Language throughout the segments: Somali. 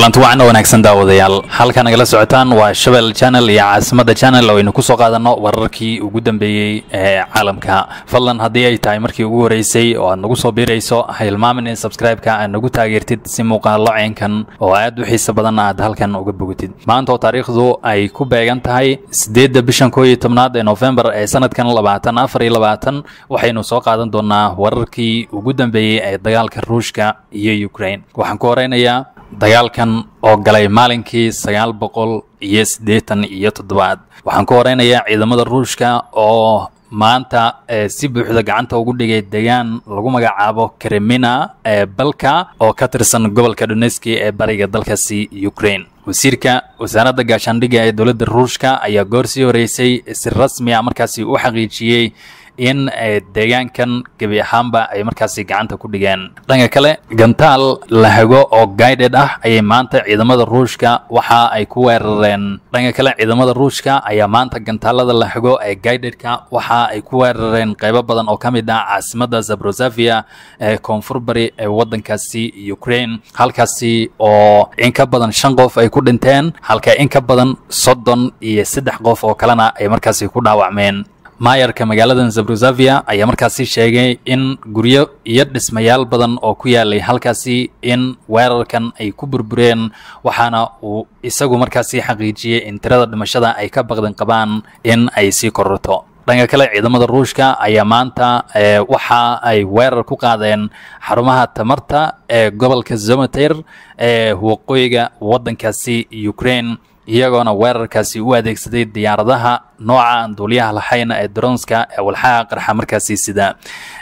kulanti wacan oo wanaagsan daawadayaal halka nagala socotaan waa shabel janel iyo caasimada janel oo aynu ku soo qaadanno wararkii ugu dambeeyey ee caalamka fadlan haddii ay tahay markii ugu horeysay oo aad nagu soo biirayso ha hilmaamin in sabskribeka aad nagu taageertid si muuqaallo ceenkan oo aad u xiise badan aad halkan uga bogatid maanta oo taariikhdu ay ku beegan tahay siddeedda bishan koob iyo tobnaad ee noofembar ee sanadkan labaatan afar iyo labaatan waxaynu soo qaadan doonaa wararkii ugu dambeeyey ee dagaalka ruushka iyo ukraine waxaan ku horeynayaa dagaalkan oo galay maalinkii sagaal boqol iyo siddeetan iyo toddobaad waxaan ku horeynayaa ciidamada ruushka oo maanta eh, si buuxda gacanta ugu dhigay degaan lagu magacaabo kremina ee eh, balka oo ka tirsan gobolka doneski ee bariga dalkaasi ukraine wasiirka wasaaradda gaashaandhigga ee dowladda ruushka ayaa goor sii horeysay si rasmi a ah, markaasi u xaqiijiyey in eh, deegaankan gebi ahaanba ay markaasi gacanta ku dhigeen dhanka kale gantaal lahago oo gaided ah ayay maanta ciidamada ruushka waxa ay ku weerareen dhanka kale ciidamada ruushka ayaa maanta gantaalada lahago ee gaidedka waxa ay ku weerareen qaybo badan oo ka mid ah caasimada zabrosavia ee eh, koonfurbari ee eh, waddankaasi ukraine halkaasi oo in ka badan shan qof ay ku dhinteen halka in ka badan soddon iyo saddex qof oo kalena ay markaasi ku dhaawacmeen maayarka magaalada zabrozavia ayaa markaasi sheegay in guryo iyo dhismayaal badan oo ku yaalay halkaasi in weerarkan ay ku burbureen waxaana uu isagu markaasi xaqiijiyey in tirada dhimashada ay ka baqdin qabaan in ay sii kororto dhanka kale ciidamada ruushka ayaa maanta eh, waxa ay weerar ku qaadeen xarumaha tamarta ee gobolka zomater ee eh, waqooyiga waddankaasi ukraine iyagoona weerarkaasi u adeegsaday diyaaradaha nooca aan duuliyaha lahayn ee dronska ee walxaha qarxa markaasi sida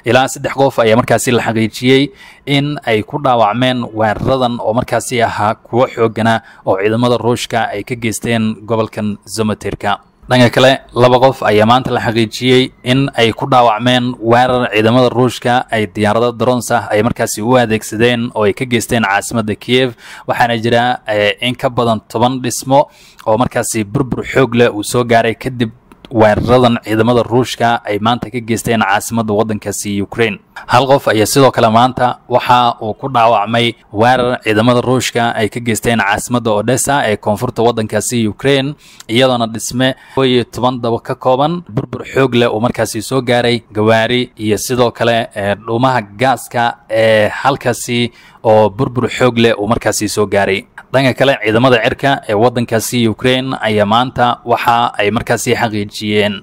ilaa saddex qof ayaa markaasi la xaqiijiyey in ay ku dhaawacmeen weeraradan oo markaasi ahaa kuwo xoogana oo ciidamada ruushka ay ka geysteen gobolkan zomatirka dhanka kale laba qof ayaa maanta la xaqiijiyey in ay ku dhaawacmeen weerar ciidamada ruushka ay diyaarado drons ah ay markaasi u adeegsadeen oo ay ka geysteen caasimada kiyev waxaana jira eh, in ka badan toban dhismo oo markaasi burbur xoog leh uu soo gaaray kadib weeraradan ciidamada ruushka ay maanta ka geysteen caasimada waddankaasi ukrain hal qof ayaa sidoo kale maanta waxa uu ku dhaawacmay weerar ciidamada ruushka ay ka geysteen caasimada odessa ee koonfurta waddankaasi ukrain iyadoona dhisme koo iyo toban daba ka kooban burbur xoog leh uu markaasi soo gaaray gawaari iyo sidoo kale eh, dhuumaha gaaska ee halkaasi oo burbur xoog leh uu markaasi soo gaaray dhanka kale ciidamada cirka ee waddankaasi ukraine ayaa maanta waxa ay markaasi xaqiij xaqiijiyeen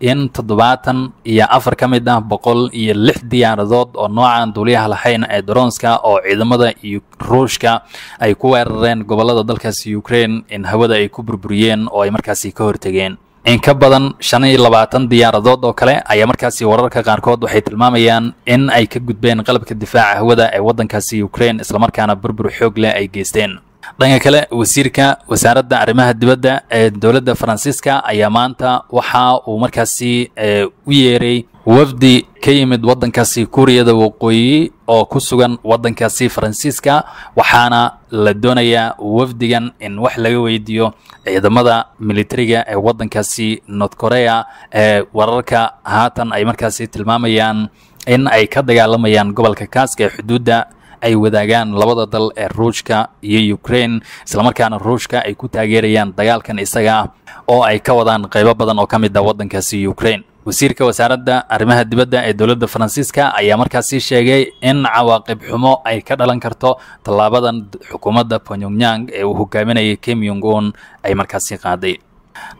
in toddobaatan iyo afar ka mid ah boqol iyo lix diyaaradood oo noocaan duuliyaha lahayn ee daroonska oo ciidamada iyo ruushka ay ku weerareen gobollada dalkaasi ukraine in hawada ay ku burburiyeen oo ay markaasi ka hortegeen in ka badan shan iyo labaatan diyaaradood oo kale ayaa markaasi wararka qaarkood waxay tilmaamayaan in ay ka gudbeen qalabka difaaca hawada ee waddankaasi ukraine islamarkaana burbur xoog leh ay geysteen dhanka kale wasiirka wasaaradda arrimaha dibadda ee dowladda faransiiska ayaa maanta waxa uu markaasi eh, u yeeray wafdi ka yimid waddankaasi kuuriyada waqooyi oo ku sugan waddankaasi faransiiska waxaana la doonayaa wafdigan in wax laga weydiiyo ciidamada militariga ee waddankaasi north korea ee eh, wararka haatan ay markaasi tilmaamayaan in ay ka dagaalamayaan gobolka kaaska ee xuduudda ay wadaagaan labada dal ee ruushka iyo ukrain islamarkaana ruushka ay ku taageerayaan dagaalkan isaga ah oo ay ka wadaan qaybo badan oo ka mid ah waddankaasi ukraine wasiirka wasaaradda arrimaha dibadda ee dowladda faransiiska ayaa markaasi sheegay in cawaaqib xumo ay ka dhalan karto tallaabadan xukuumadda ponyongyang ee uu hogaaminayay kim yong un ay markaasi qaaday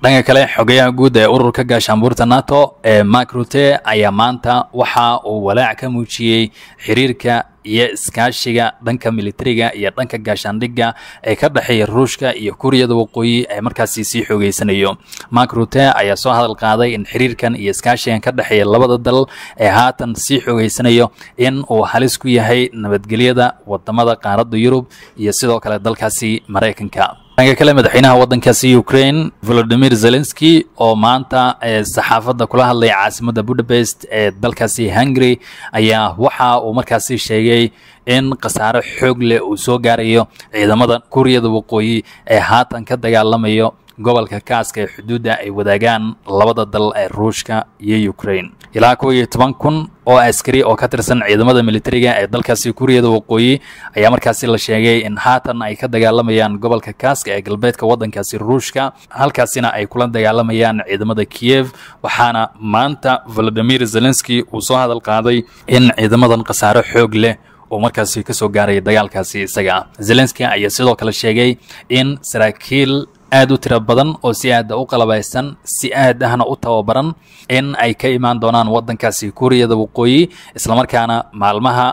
dhanka kale xogayaha guud ee ururka gaashaanbuurta nato ee mark rute ayaa maanta waxa uu walaac ka muujiyey xiriirka iyo iskaashiga dhanka militariga iyo dhanka gaashaandhigga ee ka dhexeeya ruushka iyo kuuriyada waqooyi ee markaasi sii xoogeysanayo mark rute ayaa soo hadal qaaday in xiriirkan iyo iskaashigan ka dhexeeya labada dal ee haatan sii xoogeysanayo in uu halis ku yahay nabadgelyada wadamada qaaradda yurub iyo sidoo kale dalkaasi maraykanka dhanka kale madaxweynaha waddankaasi ukrain volodimir zelenski oo maanta eh, saxaafadda kula hadlaya caasimadda budapest ee eh, dalkaasi hungary ayaa waxa uu markaasi sheegay in khasaare xoog leh uu soo gaarayo ciidamada kuuriyada waqooyi ee haatan ka dagaalamayo gobolka kaaska ee xuduudda ay wadaagaan labada dal ee ruushka iyo ukrain ilaa kuwa iyo toban kun oo askari oo ka tirsan ciidamada militariga ee dalkaasi kuuriyada waqooyi ayaa markaasi la sheegay in haatan ay ka dagaalamayaan gobolka kaaska ee galbeedka waddankaasi ruushka halkaasina ay kula dagaalamayaan ciidamada kiyev waxaana maanta valadimir zelenski uu soo hadal qaaday in ciidamadan khasaaro xoog leh uu markaasi kasoo gaaray dagaalkaasi isaga zelenski ayaa sidoo kale sheegay in saraakiil aad u tiro badan oo si aada u qalabaysan si aad ahna u tababaran in ay ka imaan doonaan waddankaasi kuuriyada waqooyi islamarkaana maalmaha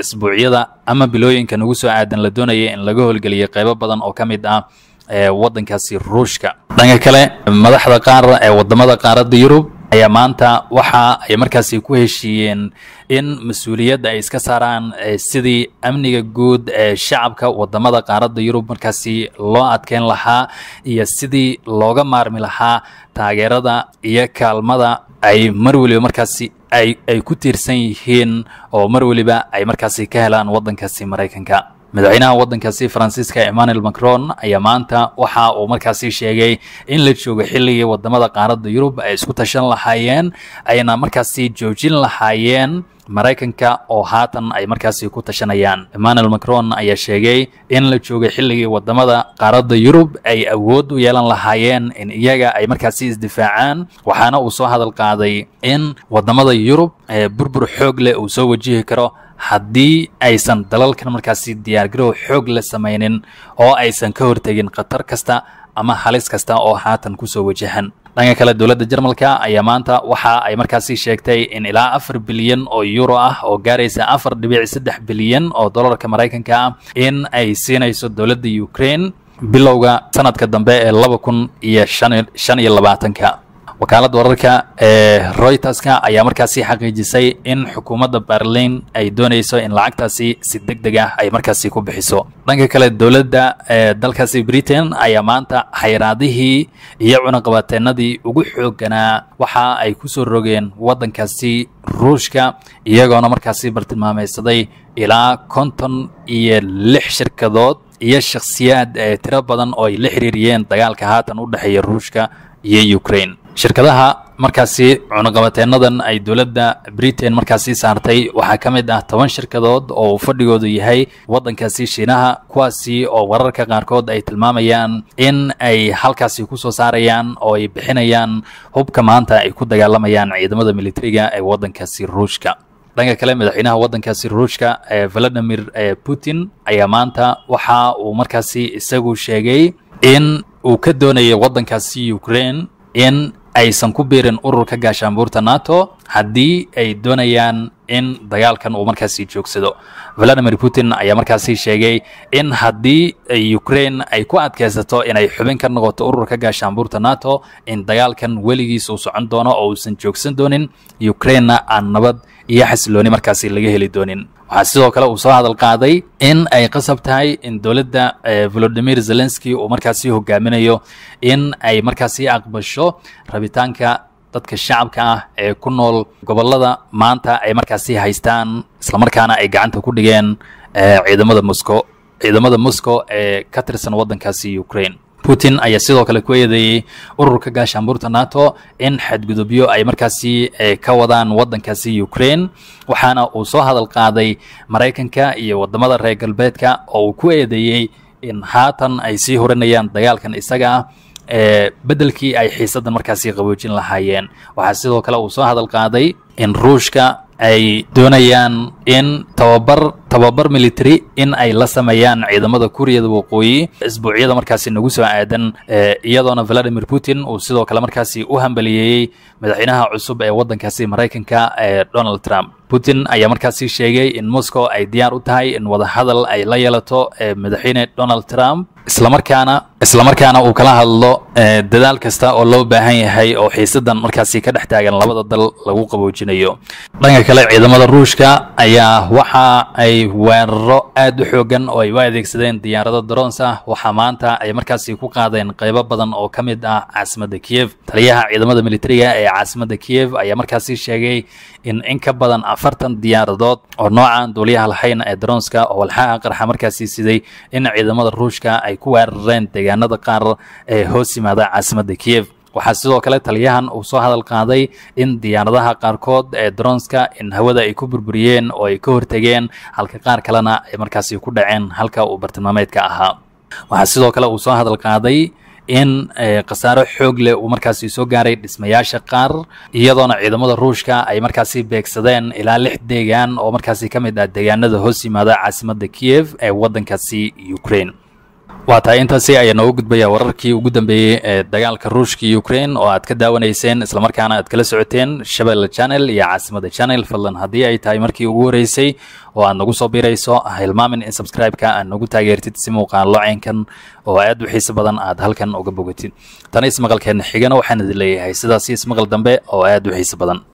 isbuucyada ama bilooyinka nagu soo aadan la doonaya in laga howlgeliyo qaybo badan oo ka mid ah ewaddankaasi eh, ruushka dhanka kale madaxda qaar ee eh, wadamada qaaradda yurub ayaa maanta waxa ay markaasi ku heshiiyeen in mas-uuliyadda ay iska saaraan eh, sidii amniga guud ee shacabka wadamada qaaradda yurub markaasi loo adkeyn lahaa iyo sidii looga maarmi lahaa taageerada iyo kaalmada ay mar weliba markaasi ay ay ku tiirsan yihiin oo mar weliba ay markaasi ka helaan waddankaasi maraykanka madaxweynaha waddankaasi faransiiska emmanuel macron ayaa maanta waxa uu markaasi sheegay in la joogo xilligii waddamada qaaradda yurub ay isku tashan lahaayeen ayna markaasi joojin lahaayeen maraykanka oo haatan ay markaasi ku tashanayaan emmanuel macron ayaa sheegay in la joogay xilligii waddamada qaaradda yurub ay awood u yeelan lahaayeen in iyaga ay markaasi isdifaacaan waxaana uu soo hadal qaaday in waddamada yurub eh, burbur xoog leh uu soo wajihi karo haddii aysan dalalkan markaasi diyaargarow xoog la samaynin oo aysan ka hortegin khatar kasta ama halis kasta oo haatan kusoo wajahan dhanka kale dowladda jarmalka ayaa maanta waxa ay markaasi sheegtay in ilaa afar bilyan oo yuuro ah oo gaaraysa afar dhibic saddex bilyan oo dolarka maraykanka ah in ay siinayso dowladda ukraine bilowga sanadka dambe ee laba kun iyo shan iyo labaatanka wakaaladda wararka ee royterska ayaa markaasi xaqiijisay in xukuumadda barlain ay doonayso in lacagtaasi si deg deg ah ay markaasi ku bixiso dhanka kale dowladda ee dalkaasi britain ayaa maanta xayraadihii iyo cunaqabateenadii ugu xooganaa waxa ay ku soo rogeen waddankaasi ruushka iyagoona markaasi bartilmaamaysaday ilaa konton iyo lix shirkadood iyo shakhsiyaad ee tiro badan oo ay la xiriiriyeen dagaalka haatan u dhexeeya ruushka iyo ukrain shirkadaha markaasi cunuqabateenadan ay dowladda britain markaasi saartay waxaa ka mid ah toban shirkadood oo uu fadhigoodu yahay waddankaasi shiinaha kuwaasi oo wararka qaarkood ay tilmaamayaan in ay halkaasi kusoo saarayaan oo ay bixinayaan hubka maanta ay ku dagaalamayaan ciidamada militariga ee waddankaasi ruushka dhanka kale madaxweynaha waddankaasi ruushka ee valadimir putin ayaa maanta waxa uu markaasi isagu sheegay in uu ka doonayay waddankaasi ukrain in aysan ku biirin ururka gaashaanbuurta nato haddii ay doonayaan in dagaalkan uu markaasi joogsado valadimir putin ayaa markaasi sheegay in haddii ukrain ay ku adkaysato inay xubin ka noqoto ururka gaashaanbuurta nato in dagaalkan weligiis uu socon doono oo uusan joogsan doonin ukrainna aan nabad iyo xasilooni markaasi laga heli doonin waxaa sidoo kale uu soo hadal qaaday in ay qasab tahay in dowladda eh, volodimir zelenski uu markaasi hogaaminayo in ay markaasi aqbasho rabitaanka dadka shacabka ah ee ku nool gobollada maanta ay markaasi haystaan islamarkaana ay gacanta ku dhigeen eh, ciidamada moscow ciidamada moscow ee eh, ka tirsan waddankaasi ukraine putin ayaa sidoo kale ku eedeeyey ururka gaashaanbuurta nato in xadgudubyo ay markaasi eh, ka wadaan waddankaasi ukraine waxaana uu soo hadal qaaday maraykanka iyo waddamada reer galbeedka oo uu ku eedeeyey in haatan ay sii horinayaan dagaalkan isaga ee eh, beddelkii ay xiisaddan markaasi qaboojin lahaayeen waxaa sidoo kale uu soo hadal qaaday in ruushka ay doonayaan in tababar tababar military in ay la sameeyaan ciidamada kuuriyada waqooyi isbuucyada markaasi nagu soo aadan eh, iyadoona valadimir putin uu sidoo kale markaasi u hambaliyeeyey madaxweynaha cusub ee waddankaasi maraykanka ee eh, donald trump putin ayaa markaasi sheegay in moscow ay diyaar u tahay in wadahadal ay la yeelato eh, madaxweyne donald trump islamarkaana islamarkaana uu kala hadlo dadaal kasta oo loo baahan yahay oo xiisadan markaasi ka dhex taagan labada dal lagu qaboojinayo dhanka kale ciidamada ruushka ayaa ayaa waxa ay weeraro aada u xoogan oo ay u adeegsadeen diyaarado drons ah waxaa maanta ay markaasi ku qaadeen qaybo badan oo ka mid ah caasimadda kiyev taliyaha ciidamada militariga ee caasimadda kiyev ayaa markaasi sheegay in in ka badan afartan diyaaradood oo noocaan duuliyaha lahayn ee dronska oo walxaha qarxa markaasi siday in ciidamada ruushka ay ku weerareen deegaanada qaar ee hoos yimaada caasimadda kiyev waxaa sidoo kale taliyahan uu soo hadal qaaday in diyaaradaha qaarkood ee dronska in hawada ay ku burburiyeen oo ay ka hortageen halka qaar kalena ay markaasi ku dhaceen halka uu bartilmaameedka ahaa waxaa sidoo kale uu soo hadal qaaday in eh, khasaaro xoog leh uu markaasi soo gaaray dhismayaasha qaar iyadoona ciidamada ruushka ay markaasi beegsadeen ilaa lix deegaan oo markaasi ka mid ah deegaanada hoos yimaada caasimada kiyev ee waddankaasi ukraine waa tahay intaasi ayaa nooga gudbaya wararkii ugu dambeeyey ee dagaalka ruushka iyo ukrain oo aad ka daawanayseen islamarkaana aad kala socoteen shabelle janel iyo caasimada janel fadlan haddii ay tahay markii ugu horreysay oo aad nagu soo biirayso hilmaamin in subscribe-ka aad nagu taageertid si muuqaan locenkan oo aad u xiise badan aad halkan uga bogatid tani ismaqalkeenna xigana waxaan idin leeyahay sidaasi ismaqal dambe oo aad u xiise badan